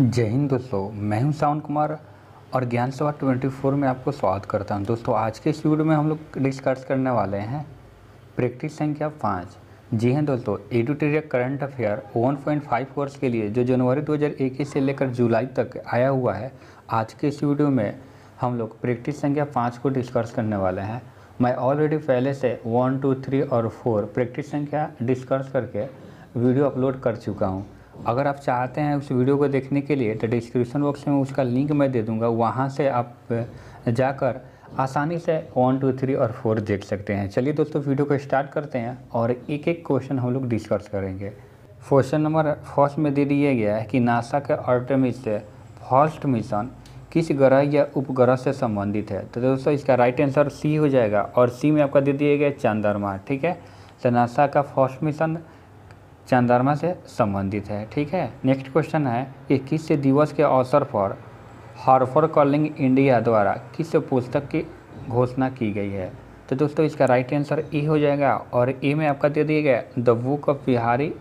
जय हिंद दोस्तों मैं हूं सावन कुमार और ज्ञान सभा ट्वेंटी फोर में आपको स्वागत करता हूं दोस्तों आज के इस वीडियो में हम लोग डिस्कस करने वाले हैं प्रैक्टिस संख्या पाँच जी हाँ दोस्तों एडिटोरियल करंट अफेयर 1.5 वर्ष के लिए जो जनवरी 2021 से लेकर जुलाई तक आया हुआ है आज के इस वीडियो में हम लोग प्रैक्टिस संख्या पाँच को डिस्कस करने वाले हैं मैं ऑलरेडी पहले से वन टू थ्री और फोर प्रैक्टिस संख्या डिस्कस करके वीडियो अपलोड कर चुका हूँ अगर आप चाहते हैं उस वीडियो को देखने के लिए तो डिस्क्रिप्शन बॉक्स में उसका लिंक मैं दे दूंगा वहाँ से आप जाकर आसानी से वन टू थ्री और फोर देख सकते हैं चलिए दोस्तों वीडियो को स्टार्ट करते हैं और एक एक क्वेश्चन हम लोग डिस्कस करेंगे क्वेश्चन नंबर फर्स्ट में दे दिया गया है कि नासा के से फर्स्ट मिशन किस ग्रह या उपग्रह से संबंधित है तो दोस्तों इसका राइट आंसर सी हो जाएगा और सी में आपका दे दिया गया चंद्रमा ठीक है तो नासा का फर्स्ट मिशन चंद्रमा से संबंधित है ठीक है नेक्स्ट क्वेश्चन है इक्कीस दिवस के अवसर पर हार्फर कॉलिंग इंडिया द्वारा किस पुस्तक की घोषणा की गई है तो दोस्तों इसका राइट आंसर ए हो जाएगा और ए में आपका दे दिया गया the book of Bihari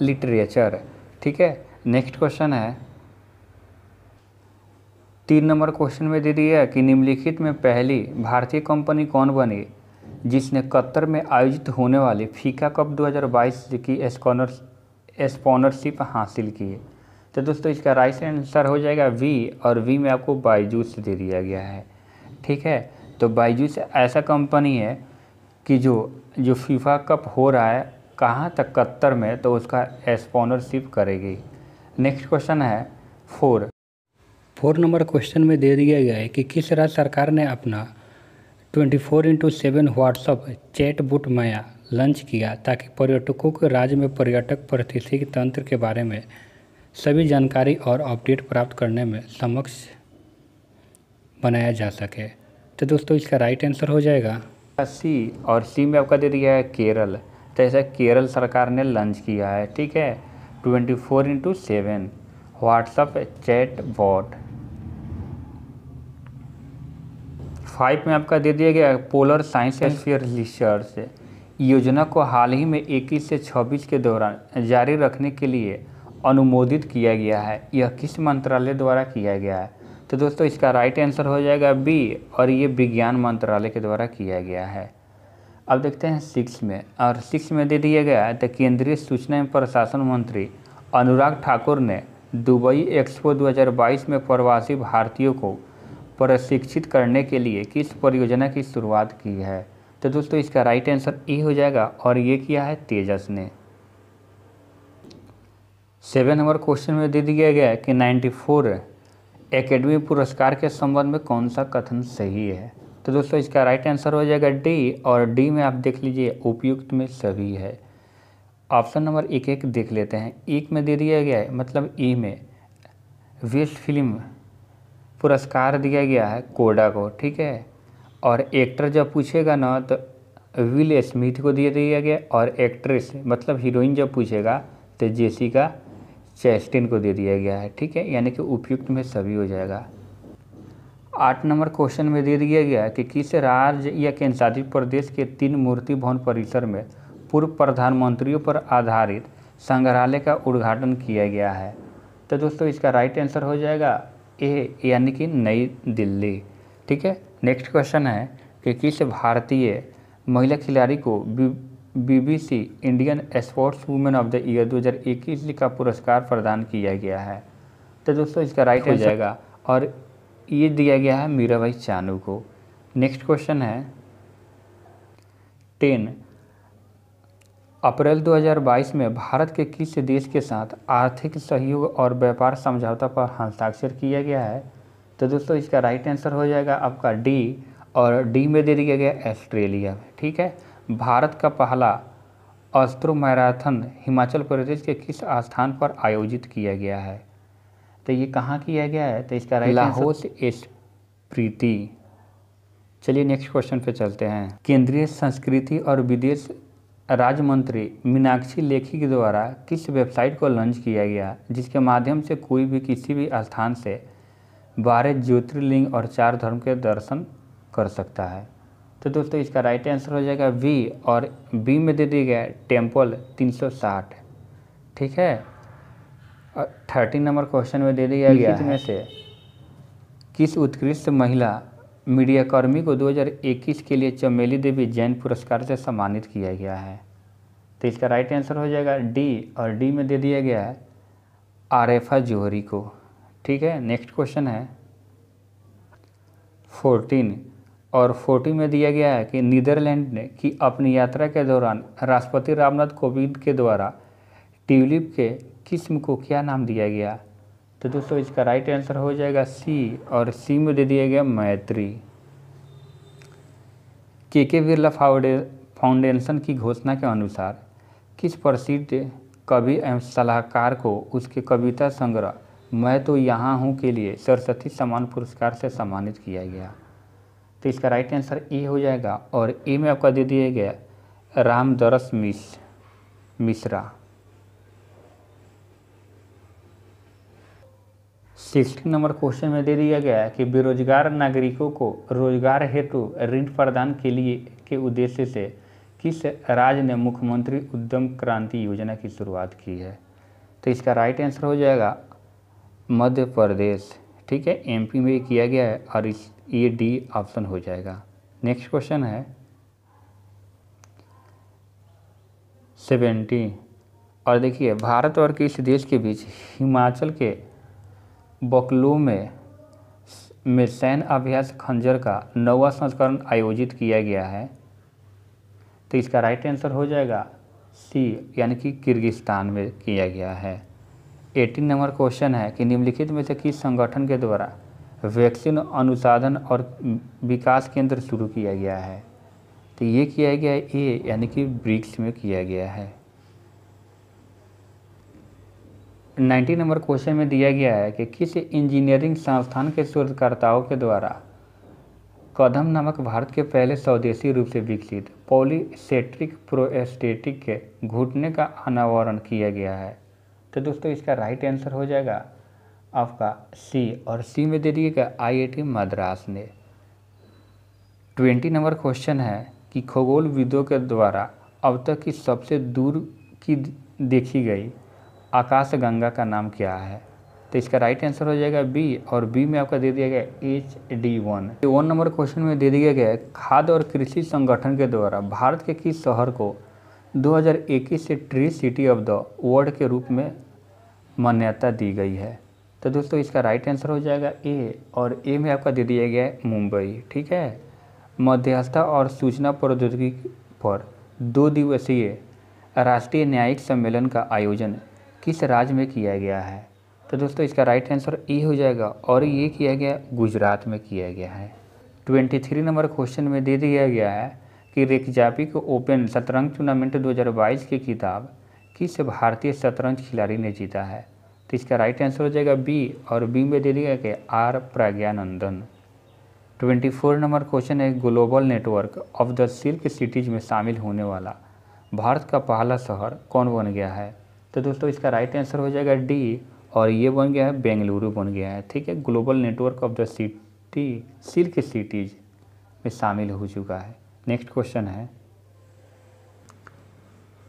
literature ठीक है नेक्स्ट क्वेश्चन है तीन नंबर क्वेश्चन में दे दिया कि निम्नलिखित में पहली भारतीय कंपनी कौन बनी जिसने कतर में आयोजित होने वाली फीका कप 2022 की स्पॉनरशिप हासिल की है तो दोस्तों इसका राइट आंसर हो जाएगा वी और वी में आपको बाईजूस दे दिया गया है ठीक है तो बाईजूस ऐसा कंपनी है कि जो जो फीफा कप हो रहा है कहाँ तक कतर में तो उसका स्पॉनरशिप करेगी नेक्स्ट क्वेश्चन है फोर फोर नंबर क्वेश्चन में दे दिया गया है कि किस राज्य सरकार ने अपना twenty four into seven WhatsApp chat bot Maya launch किया ताकि पर्यटकों को राज्य में पर्यटक पारिस्थितिक तंत्र के बारे में सभी जानकारी और अपडेट प्राप्त करने में समक्ष बनाया जा सके तो दोस्तों इसका राइट आंसर हो जाएगा सी और सी में आपका दे दिया है केरल तो ऐसा केरल सरकार ने लॉन्च किया है ठीक है twenty four into seven WhatsApp chat bot five में आपका दे दिया गया पोलर साइंस एंड रिसर्च योजना को हाल ही में इक्कीस से छब्बीस के दौरान जारी रखने के लिए अनुमोदित किया गया है यह किस मंत्रालय द्वारा किया गया है तो दोस्तों इसका राइट आंसर हो जाएगा बी और ये विज्ञान मंत्रालय के द्वारा किया गया है अब देखते हैं सिक्स में और सिक्स में दे दिया गया है तो केंद्रीय सूचना एवं प्रशासन मंत्री अनुराग ठाकुर ने दुबई एक्सपो 2022 में प्रवासी भारतीयों को प्रशिक्षित करने के लिए किस परियोजना की शुरुआत की है तो दोस्तों इसका राइट आंसर ए हो जाएगा और ये किया है तेजस ने सेवन नंबर क्वेश्चन में दे दिया गया है कि 94 फोर एकेडमी पुरस्कार के संबंध में कौन सा कथन सही है तो दोस्तों इसका राइट आंसर हो जाएगा डी और डी में आप देख लीजिए उपयुक्त में सभी है ऑप्शन नंबर एक एक देख लेते हैं एक में दे दिया गया है मतलब ई e में वेस्ट फिल्म पुरस्कार दिया गया है कोडा को ठीक है और एक्टर जब पूछेगा ना तो विल स्मिथ को दिया दिया गया और एक्ट्रेस मतलब हीरोइन जब पूछेगा तो जेसिका चेस्टिन को दे दिया गया है ठीक है यानी कि उपयुक्त में सभी हो जाएगा आठ नंबर क्वेश्चन में दे दिया गया है कि किस राज्य या केंद्रशासित प्रदेश के तीन मूर्ति भवन परिसर में पूर्व प्रधानमंत्रियों पर आधारित संग्रहालय का उद्घाटन किया गया है तो दोस्तों इसका राइट आंसर हो जाएगा ए यानी कि नई दिल्ली ठीक है नेक्स्ट क्वेश्चन है कि किस भारतीय महिला खिलाड़ी को BBC Indian sports woman of the year 2021 का पुरस्कार प्रदान किया गया है तो दोस्तों इसका राइट हो जाएगा और ये दिया गया है मीराबाई चानू को नेक्स्ट क्वेश्चन है टेन अप्रैल 2022 में भारत के किस देश के साथ आर्थिक सहयोग और व्यापार समझौता पर हस्ताक्षर किया गया है तो दोस्तों इसका राइट आंसर हो जाएगा आपका डी और डी में दे दिया गया ऑस्ट्रेलिया में ठीक है भारत का पहला अस्त्रो मैराथन हिमाचल प्रदेश के किस स्थान पर आयोजित किया गया है तो ये कहाँ किया गया है तो इसका राइट लाहौर एस प्रीति चलिए नेक्स्ट क्वेश्चन पे चलते हैं केंद्रीय संस्कृति और विदेश राज्य मंत्री मीनाक्षी लेखी के द्वारा किस वेबसाइट को लॉन्च किया गया जिसके माध्यम से कोई भी किसी भी स्थान से बारह ज्योतिर्लिंग और चार धर्म के दर्शन कर सकता है तो दोस्तों इसका राइट आंसर हो जाएगा वी और बी में दे दिया गया टेम्पल 360 ठीक है और थर्टीन नंबर क्वेश्चन में दे दिया गया में से किस उत्कृष्ट महिला मीडियाकर्मी को 2021 के लिए चमेली देवी जैन पुरस्कार से सम्मानित किया गया है तो इसका राइट आंसर हो जाएगा डी और डी में दे दिया गया है आरेफा जोहरी को ठीक है नेक्स्ट क्वेश्चन है फोर्टीन और फोर्टीन में दिया गया है कि नीदरलैंड ने की अपनी यात्रा के दौरान राष्ट्रपति रामनाथ कोविंद के द्वारा ट्यूलिप के किस्म को क्या नाम दिया गया तो दोस्तों इसका राइट आंसर हो जाएगा सी और सी में दे दिया गया मैत्री के के बिरला फाउंडेशन की घोषणा के अनुसार किस प्रसिद्ध कवि एवं सलाहकार को उसके कविता संग्रह मैं तो यहाँ हूँ के लिए सरस्वती सम्मान पुरस्कार से सम्मानित किया गया तो इसका राइट आंसर ए हो जाएगा और ए में आपका दे दिया गया Ramdaras Mishra Mishra sixteen number question में दे दिया गया है कि बेरोजगार नागरिकों को रोजगार हेतु ऋण प्रदान के लिए के उद्देश्य से किस राज्य ने मुख्यमंत्री उद्यम क्रांति योजना की शुरुआत की है तो इसका राइट आंसर हो जाएगा मध्य प्रदेश ठीक है एमपी में किया गया है और इस ये डी ऑप्शन हो जाएगा नेक्स्ट क्वेश्चन है सेवेंटी और देखिए भारत और किस देश के बीच हिमाचल के बकलू में में सैन्य अभ्यास खंजर का नवा संस्करण आयोजित किया गया है तो इसका राइट आंसर हो जाएगा सी यानी कि किर्गिस्तान में किया गया है एटीन नंबर क्वेश्चन है कि निम्नलिखित में से किस संगठन के द्वारा वैक्सीन अनुसाधन और विकास केंद्र शुरू किया गया है तो ये किया गया है ए यानी कि ब्रिक्स में किया गया है नाइन्टी नंबर क्वेश्चन में दिया गया है कि किस इंजीनियरिंग संस्थान के शोधकर्ताओं के द्वारा कदम नामक भारत के पहले स्वदेशी रूप से विकसित पॉलीसेट्रिक प्रोएस्टेटिक के घुटने का अनावरण किया गया है तो दोस्तों इसका राइट आंसर हो जाएगा आपका सी और सी में दे दिएगा आईआईटी मद्रास ने ट्वेंटी नंबर क्वेश्चन है कि खगोलविदों के द्वारा अब तक की सबसे दूर की देखी गई आकाशगंगा का नाम क्या है तो इसका राइट आंसर हो जाएगा बी और बी में आपका दे दिया गया H D one one number question में दे दिया गया है खाद्य और कृषि संगठन के द्वारा भारत के किस शहर को 2021 से tree city of the world के रूप में मान्यता दी गई है तो दोस्तों इसका राइट आंसर हो जाएगा ए और ए में आपका दे दिया गया है मुंबई ठीक है मध्यस्थता और सूचना प्रौद्योगिकी पर दो दिवसीय राष्ट्रीय न्यायिक सम्मेलन का आयोजन किस राज्य में किया गया है तो दोस्तों इसका राइट आंसर ए हो जाएगा और ये किया गया गुजरात में किया गया है ट्वेंटी थ्री नंबर क्वेश्चन में दे दिया गया है कि रेकजापी को ओपन शतरंज टूर्नामेंट 2022 की किताब किस भारतीय शतरंज खिलाड़ी ने जीता है तो इसका राइट आंसर हो जाएगा बी और बी में दे दिया गया R Praggnanandhaa twenty four number question है global network of the silk cities में शामिल होने वाला भारत का पहला शहर कौन बन गया है तो दोस्तों इसका राइट आंसर हो जाएगा डी और ये बन गया है बेंगलुरु बन गया है ठीक है global network of the city silk cities में शामिल हो चुका है नेक्स्ट क्वेश्चन है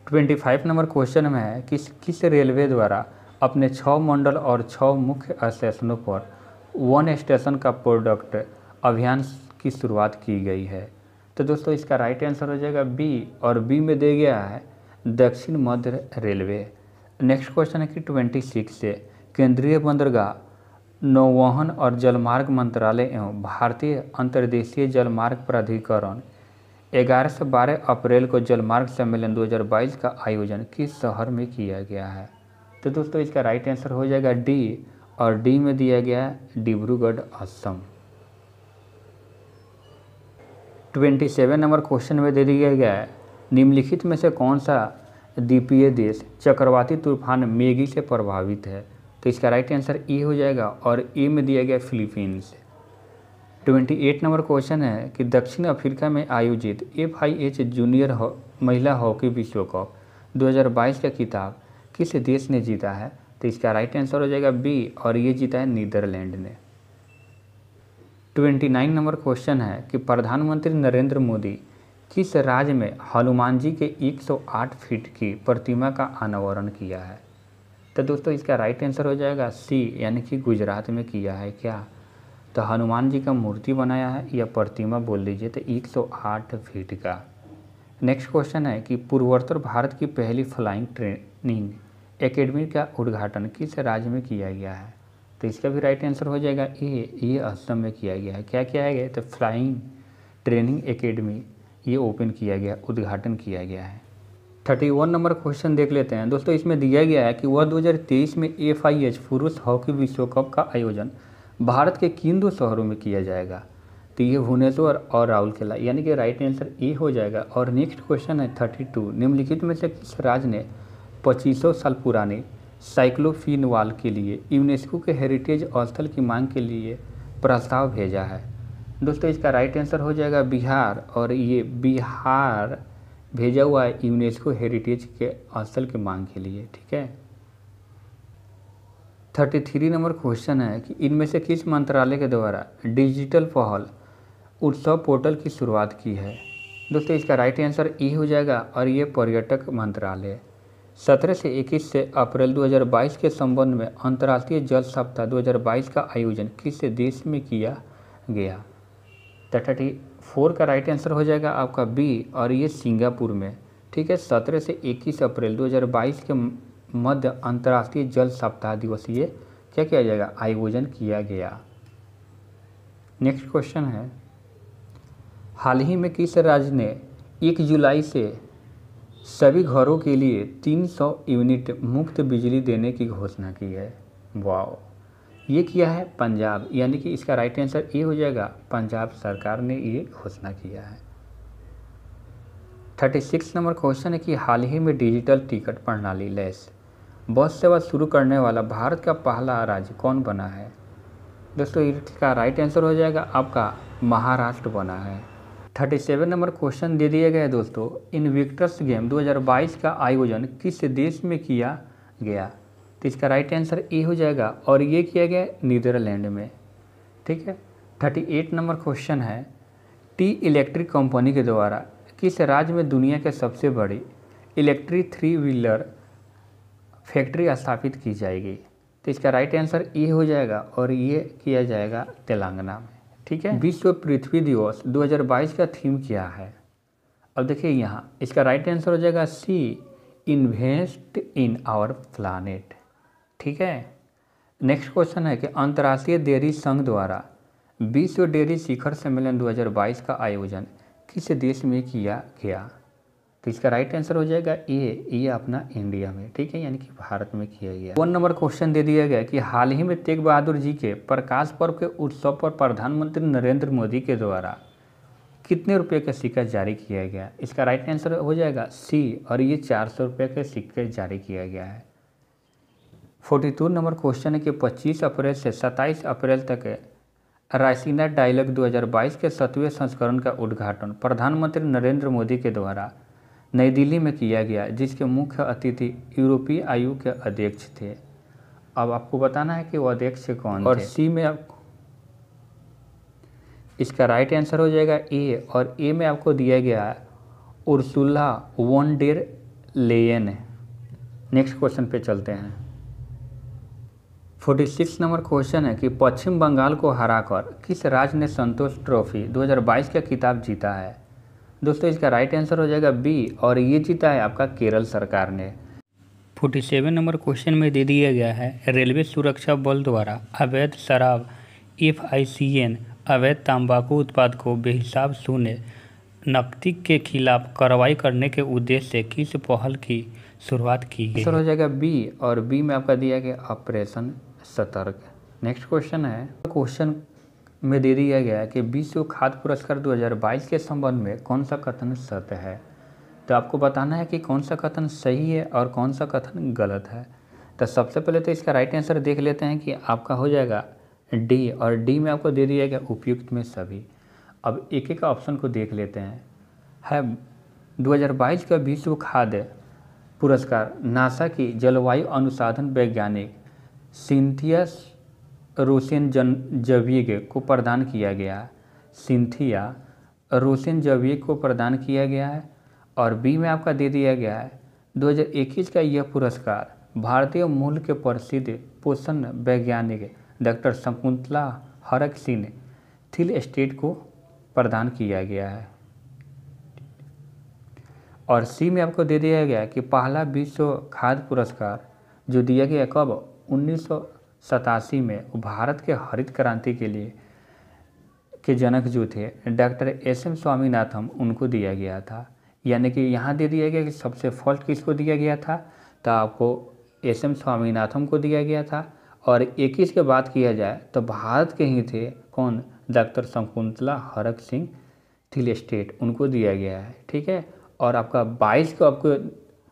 ट्वेंटी फाइव नंबर क्वेश्चन में है कि किस रेलवे द्वारा अपने छः मंडल और छः मुख्य स्टेशनों पर वन स्टेशन का प्रोडक्ट अभियान की शुरुआत की गई है तो दोस्तों इसका राइट आंसर हो जाएगा बी और बी में दे गया है दक्षिण मध्य रेलवे नेक्स्ट क्वेश्चन है कि ट्वेंटी सिक्स से केंद्रीय बंदरगाह नौवहन और जलमार्ग मंत्रालय एवं भारतीय अंतर्देशीय जलमार्ग प्राधिकरण ग्यारह से बारह अप्रैल को जलमार्ग सम्मेलन 2022 का आयोजन किस शहर में किया गया है तो दोस्तों इसका राइट आंसर हो जाएगा डी और डी में दिया गया है Dibrugarh Assam twenty seven number question में दे दिया गया है निम्नलिखित में से कौन सा द्वीपीय देश चक्रवाती तूफान मेगी से प्रभावित है तो इसका राइट आंसर ए हो जाएगा और ए में दिया गया Philippines twenty eight number question है कि दक्षिण अफ्रीका में आयोजित एफ आई एच जूनियर हो, महिला हॉकी विश्व कप 2022 का किताब किस देश ने जीता है तो इसका राइट आंसर हो जाएगा बी और ये जीता है नीदरलैंड ने ट्वेंटी नाइन नंबर क्वेश्चन है कि प्रधानमंत्री नरेंद्र मोदी किस राज्य में हनुमान जी के 108 फीट की प्रतिमा का अनावरण किया है तो दोस्तों इसका राइट आंसर हो जाएगा सी यानी कि गुजरात में किया है क्या तो हनुमान जी का मूर्ति बनाया है या प्रतिमा बोल लीजिए तो 108 फीट का नेक्स्ट क्वेश्चन है कि पूर्वोत्तर भारत की पहली फ्लाइंग ट्रेनिंग एकेडमी का उद्घाटन किस राज्य में किया गया है तो इसका भी राइट आंसर हो जाएगा ए ये असम में किया गया है क्या किया गया तो फ्लाइंग ट्रेनिंग एकेडमी ये ओपन किया गया उद्घाटन किया गया है थर्टी वन नंबर क्वेश्चन देख लेते हैं दोस्तों इसमें दिया गया है कि वह 2023 में एफ आई एच पुरुष हॉकी विश्व कप का आयोजन भारत के किन दो शहरों में किया जाएगा तो ये भुवनेश्वर और राहुल किला यानी कि राइट आंसर ए हो जाएगा और नेक्स्ट क्वेश्चन है थर्टी टू निम्नलिखित में से किस राज्य ने पच्चीसों साल पुराने साइक्लोफिनवाल के लिए यूनेस्को के हेरिटेज स्थल की मांग के लिए प्रस्ताव भेजा है दोस्तों इसका राइट आंसर हो जाएगा बिहार और ये बिहार भेजा हुआ है यूनेस्को हेरिटेज के असल की मांग के लिए ठीक है थर्टी थ्री नंबर क्वेश्चन है कि इनमें से किस मंत्रालय के द्वारा डिजिटल पहल उत्सव पोर्टल की शुरुआत की है दोस्तों इसका राइट आंसर ई हो जाएगा और ये पर्यटक मंत्रालय सत्रह से इक्कीस से अप्रैल 2022 के संबंध में अंतर्राष्ट्रीय जल सप्ताह 2022 का आयोजन किस देश में किया गया थर्टी फोर का राइट आंसर हो जाएगा आपका बी और ये सिंगापुर में ठीक है सत्रह से इक्कीस अप्रैल 2022 के मध्य अंतर्राष्ट्रीय जल सप्ताह दिवसीय क्या किया जाएगा आयोजन किया गया नेक्स्ट क्वेश्चन है हाल ही में किस राज्य ने एक जुलाई से सभी घरों के लिए 300 यूनिट मुफ्त बिजली देने की घोषणा की है वाओ ये किया है पंजाब यानी कि इसका राइट आंसर ए हो जाएगा पंजाब सरकार ने ये घोषणा किया है थर्टी सिक्स नंबर क्वेश्चन है कि हाल ही में डिजिटल टिकट प्रणाली लेस बस सेवा शुरू करने वाला भारत का पहला राज्य कौन बना है दोस्तों इसका राइट आंसर हो जाएगा आपका महाराष्ट्र बना है थर्टी सेवन नंबर क्वेश्चन दे दिया गया है दोस्तों विक्टर्स गेम 2022 का आयोजन किस देश में किया गया तो इसका राइट आंसर ए हो जाएगा और ये किया गया नीदरलैंड में ठीक है थर्टी एट नंबर क्वेश्चन है टी इलेक्ट्रिक कंपनी के द्वारा किस राज्य में दुनिया के सबसे बड़ी इलेक्ट्रिक थ्री व्हीलर फैक्ट्री स्थापित की जाएगी तो इसका राइट आंसर ए हो जाएगा और ये किया जाएगा तेलंगाना में ठीक है विश्व पृथ्वी दिवस 2022 का थीम क्या है अब देखिए यहाँ इसका राइट आंसर हो जाएगा C invest in our planet ठीक है नेक्स्ट क्वेश्चन है कि अंतर्राष्ट्रीय डेयरी संघ द्वारा विश्व डेयरी शिखर सम्मेलन 2022 का आयोजन किस देश में किया गया तो इसका राइट आंसर हो जाएगा ए ये अपना इंडिया में ठीक है यानी कि भारत में किया गया वन नंबर क्वेश्चन दे दिया गया कि हाल ही में तेग बहादुर जी के प्रकाश पर्व के उत्सव पर प्रधानमंत्री नरेंद्र मोदी के द्वारा कितने रुपए का सिक्का जारी किया गया इसका राइट आंसर हो जाएगा सी और ये चार सौ रुपये का सिक्के जारी किया गया है फोर्टी टू नंबर क्वेश्चन है कि पच्चीस अप्रैल से सत्ताईस अप्रैल तक रायसीना डायलॉग 2022 के सतवें संस्करण का उद्घाटन प्रधानमंत्री नरेंद्र मोदी के द्वारा नई दिल्ली में किया गया जिसके मुख्य अतिथि यूरोपीय आयोग के अध्यक्ष थे अब आपको बताना है कि वो अध्यक्ष कौन और सी में आप इसका राइट आंसर हो जाएगा ए और ए में आपको दिया गया Ursula von der Leyen next question पे चलते हैं फोर्टी सिक्स नंबर क्वेश्चन है कि पश्चिम बंगाल को हराकर किस राज्य ने संतोष ट्रॉफी 2022 का किताब जीता है दोस्तों इसका राइट आंसर हो जाएगा बी और ये जीता है आपका केरल सरकार ने फोर्टी सेवन नंबर क्वेश्चन में दे दिया गया है रेलवे सुरक्षा बल द्वारा अवैध शराब एफ आई सी एन अवैध तंबाकू उत्पाद को बेहिसाब सुने नकदी के खिलाफ कार्रवाई करने के उद्देश्य से किस पहल की शुरुआत की गई हो जाएगा बी और बी में आपका दिया गया ऑपरेशन सतर्क नेक्स्ट क्वेश्चन है क्वेश्चन में दे दिया गया है कि विश्व खाद्य पुरस्कार 2022 के संबंध में कौन सा कथन सत्य है तो आपको बताना है कि कौन सा कथन सही है और कौन सा कथन गलत है तो सबसे पहले तो इसका राइट आंसर देख लेते हैं कि आपका हो जाएगा डी और डी में आपको दे दिया गया उपयुक्त में सभी अब एक एक ऑप्शन को देख लेते हैं है 2022 का विश्व खाद्य पुरस्कार नासा की जलवायु अनुसाधन वैज्ञानिक सिंथियस रोशन जन जवीग को प्रदान किया गया सिंथिया रोशन जवीग को प्रदान किया गया है और बी में आपका दे दिया गया है 2021 का यह पुरस्कार भारतीय मूल के प्रसिद्ध पोषण वैज्ञानिक doctor Shakuntala Harak Singh Thilsted को प्रदान किया गया है और सी में आपको दे दिया गया कि पहला विश्व खाद्य पुरस्कार जो दिया गया कब उन्नीस में भारत के हरित क्रांति के लिए के जनक जो थे डॉक्टर एस एम स्वामीनाथन उनको दिया गया था यानी कि यहाँ दे दिया गया कि सबसे फर्स्ट किसको दिया गया था तो आपको एस एम स्वामीनाथन को दिया गया था और इक्कीस के बात किया जाए तो भारत के ही थे कौन doctor Shakuntala Harak Singh Thilsted उनको दिया गया है ठीक है और आपका बाईस को आपको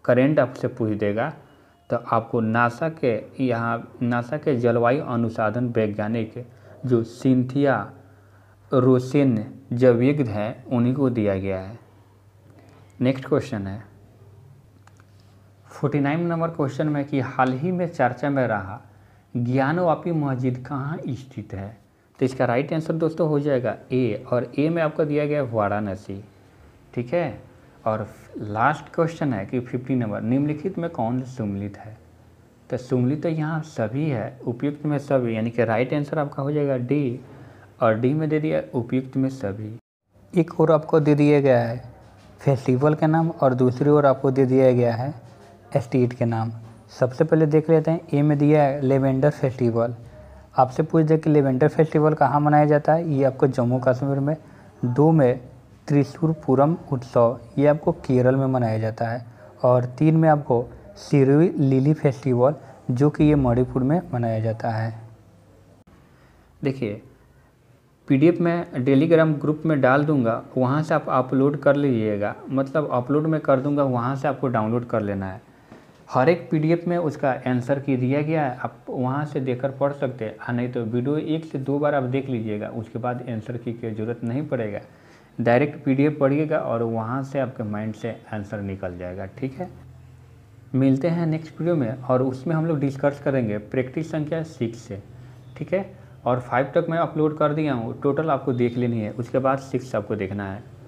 करेंट आपसे पूछ देगा तो आपको नासा के यहाँ नासा के जलवायु अनुसाधन वैज्ञानिक जो सिंथिया रोसेन जविग्ध है उन्हीं को दिया गया है नेक्स्ट क्वेश्चन है फोर्टी नाइन नंबर क्वेश्चन में कि हाल ही में चर्चा में रहा ज्ञानवापी मस्जिद कहाँ स्थित है तो इसका राइट आंसर दोस्तों हो जाएगा ए और ए में आपको दिया गया वाराणसी ठीक है और लास्ट क्वेश्चन है कि फिफ्टी नंबर निम्नलिखित में कौन सुमलित है तो सुमलित तो यहाँ सभी है उपयुक्त में सभी यानी कि राइट आंसर आपका हो जाएगा डी और डी में दे दिया उपयुक्त में सभी एक और आपको दे दिया गया है फेस्टिवल के नाम और दूसरी ओर आपको दे दिया गया है स्टेट के नाम सबसे पहले देख लेते हैं ए में दिया है लेवेंडर फेस्टिवल आपसे पूछ दे कि लेवेंडर फेस्टिवल कहाँ मनाया जाता है ये आपको जम्मू कश्मीर में दो में त्रिशूर पूरम उत्सव ये आपको केरल में मनाया जाता है और तीन में आपको सिरुई लिली फेस्टिवल जो कि ये मणिपुर में मनाया जाता है देखिए पीडीएफ में टेलीग्राम ग्रुप में डाल दूंगा वहाँ से आप अपलोड कर लीजिएगा मतलब अपलोड में कर दूंगा वहाँ से आपको डाउनलोड कर लेना है हर एक पीडीएफ में उसका आंसर की दिया गया है आप वहाँ से देखकर पढ़ सकते हैं हाँ, नहीं तो वीडियो एक से दो बार आप देख लीजिएगा उसके बाद आंसर की की ज़रूरत नहीं पड़ेगा डायरेक्ट पीडीएफ पढ़िएगा और वहाँ से आपके माइंड से आंसर निकल जाएगा ठीक है मिलते हैं नेक्स्ट वीडियो में और उसमें हम लोग डिस्कस करेंगे प्रैक्टिस संख्या सिक्स से ठीक है और फाइव तक मैं अपलोड कर दिया हूँ टोटल आपको देख लेनी है उसके बाद सिक्स आपको देखना है